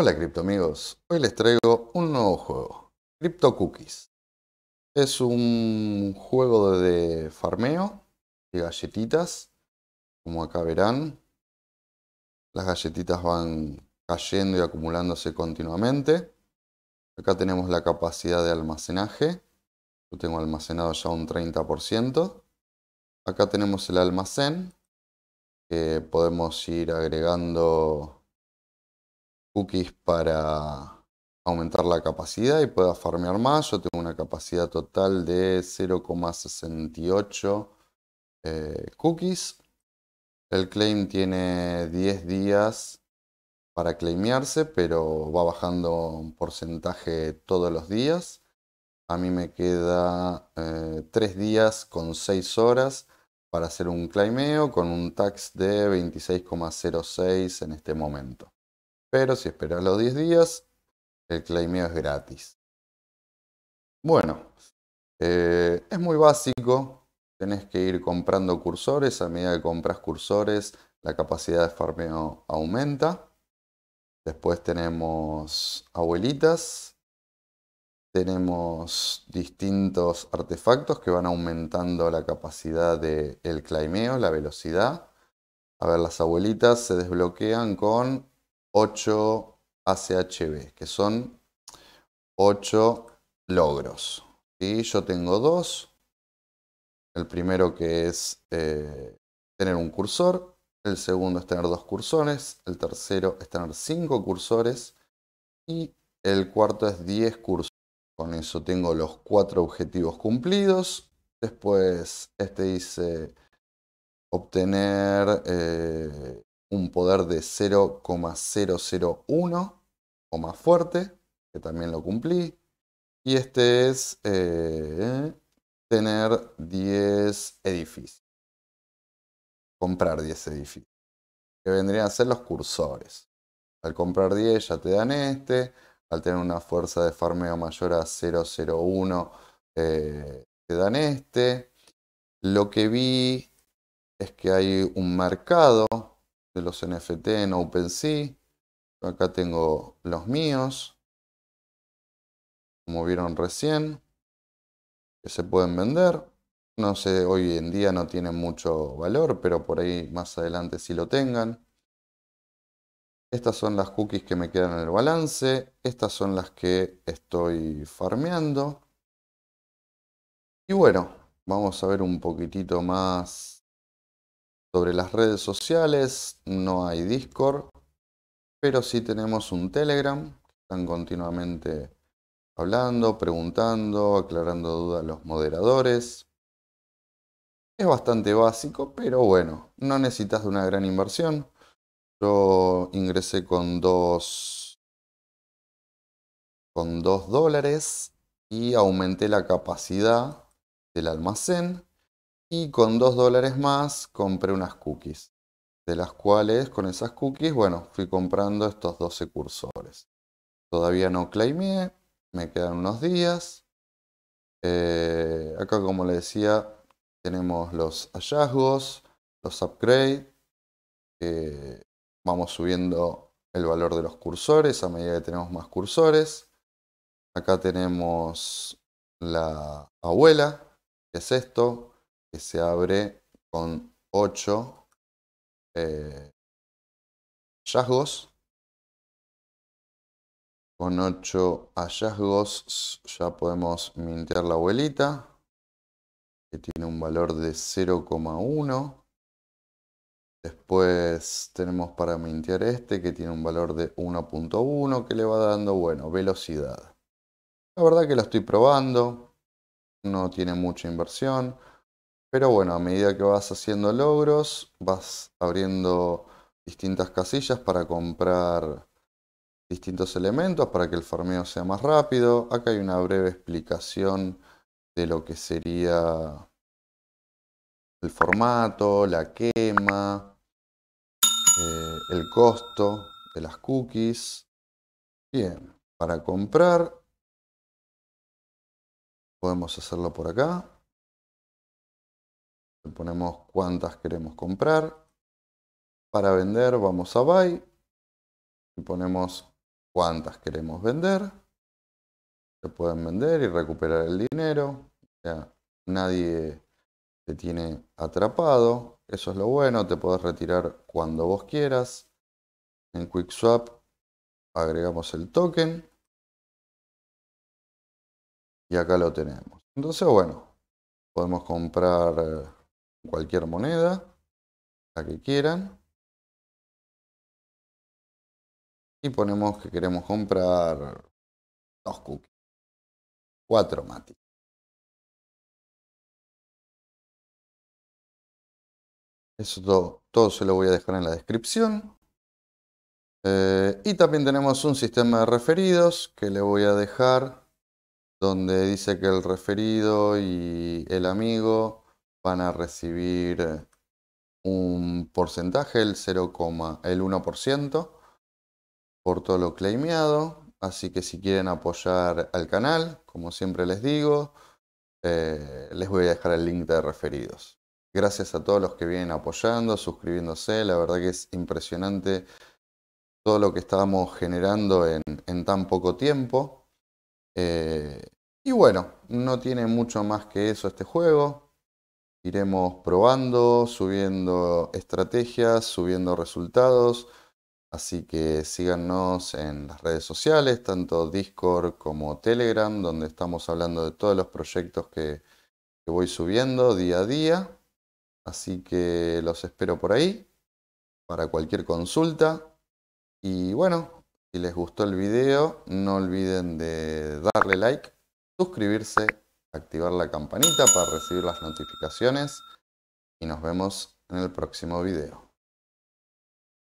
Hola cripto amigos, hoy les traigo un nuevo juego, Crypto Cookies. Es un juego de farmeo de galletitas, como acá verán. Las galletitas van cayendo y acumulándose continuamente. Acá tenemos la capacidad de almacenaje. Yo tengo almacenado ya un 30%. Acá tenemos el almacén, que podemos ir agregando cookies para aumentar la capacidad y pueda farmear más. Yo tengo una capacidad total de 0,68 eh, cookies. El claim tiene 10 días para claimearse, pero va bajando un porcentaje todos los días. A mí me queda 3 eh, días con 6 horas para hacer un claimeo con un tax de 26,06 en este momento. Pero si esperas los 10 días, el claimeo es gratis. Bueno, eh, es muy básico. Tenés que ir comprando cursores. A medida que compras cursores, la capacidad de farmeo aumenta. Después tenemos abuelitas. Tenemos distintos artefactos que van aumentando la capacidad del de claimeo, la velocidad. A ver, las abuelitas se desbloquean con 8 ACHB, que son 8 logros. y Yo tengo dos. El primero que es eh, tener un cursor, el segundo es tener dos cursores, el tercero es tener cinco cursores y el cuarto es 10 cursores Con eso tengo los cuatro objetivos cumplidos. Después este dice obtener eh, un poder de 0,001 o más fuerte, que también lo cumplí. Y este es eh, tener 10 edificios. Comprar 10 edificios. Que vendrían a ser los cursores. Al comprar 10 ya te dan este. Al tener una fuerza de farmeo mayor a 001 eh, te dan este. Lo que vi es que hay un mercado los NFT en OpenSea. Acá tengo los míos, como vieron recién, que se pueden vender. No sé, hoy en día no tienen mucho valor, pero por ahí más adelante si lo tengan. Estas son las cookies que me quedan en el balance. Estas son las que estoy farmeando. Y bueno, vamos a ver un poquitito más sobre las redes sociales, no hay Discord, pero sí tenemos un Telegram, están continuamente hablando, preguntando, aclarando dudas los moderadores. Es bastante básico, pero bueno, no necesitas una gran inversión. Yo ingresé con dos, con 2 dólares y aumenté la capacidad del almacén y con 2 dólares más compré unas cookies. De las cuales con esas cookies, bueno, fui comprando estos 12 cursores. Todavía no claimé, me quedan unos días. Eh, acá como le decía, tenemos los hallazgos, los upgrade vamos subiendo el valor de los cursores a medida que tenemos más cursores. Acá tenemos la abuela, que es esto, que se abre con 8 eh, hallazgos. Con 8 hallazgos ya podemos mintear la abuelita, que tiene un valor de 0,1. Después tenemos para mintear este, que tiene un valor de 1.1, que le va dando, bueno, velocidad. La verdad que lo estoy probando, no tiene mucha inversión. Pero bueno, a medida que vas haciendo logros, vas abriendo distintas casillas para comprar distintos elementos para que el farmeo sea más rápido. Acá hay una breve explicación de lo que sería el formato, la quema, eh, el costo de las cookies. Bien, para comprar podemos hacerlo por acá. Le ponemos cuántas queremos comprar. Para vender vamos a buy y ponemos cuántas queremos vender. Se pueden vender y recuperar el dinero. nadie te tiene atrapado. Eso es lo bueno. Te podés retirar cuando vos quieras. En QuickSwap agregamos el token. Y acá lo tenemos. Entonces, bueno, podemos comprar cualquier moneda, la que quieran. Y ponemos que queremos comprar dos cookies. Cuatro mati. Eso todo, se lo voy a dejar en la descripción. Eh, y también tenemos un sistema de referidos que le voy a dejar donde dice que el referido y el amigo van a recibir eh, un porcentaje, el, 0,1% por todo lo claimeado. Así que si quieren apoyar al canal, como siempre les digo, eh, les voy a dejar el link de referidos. Gracias a todos los que vienen apoyando, suscribiéndose. La verdad que es impresionante todo lo que estábamos generando en, tan poco tiempo. Eh, y bueno, no tiene mucho más que eso este juego iremos probando, subiendo estrategias, subiendo resultados. Así que síganos en las redes sociales, tanto Discord como Telegram, donde estamos hablando de todos los proyectos que, voy subiendo día a día. Así que los espero por ahí para cualquier consulta. Y bueno, si les gustó el video, no olviden de darle like, suscribirse activar la campanita para recibir las notificaciones y nos vemos en el próximo video.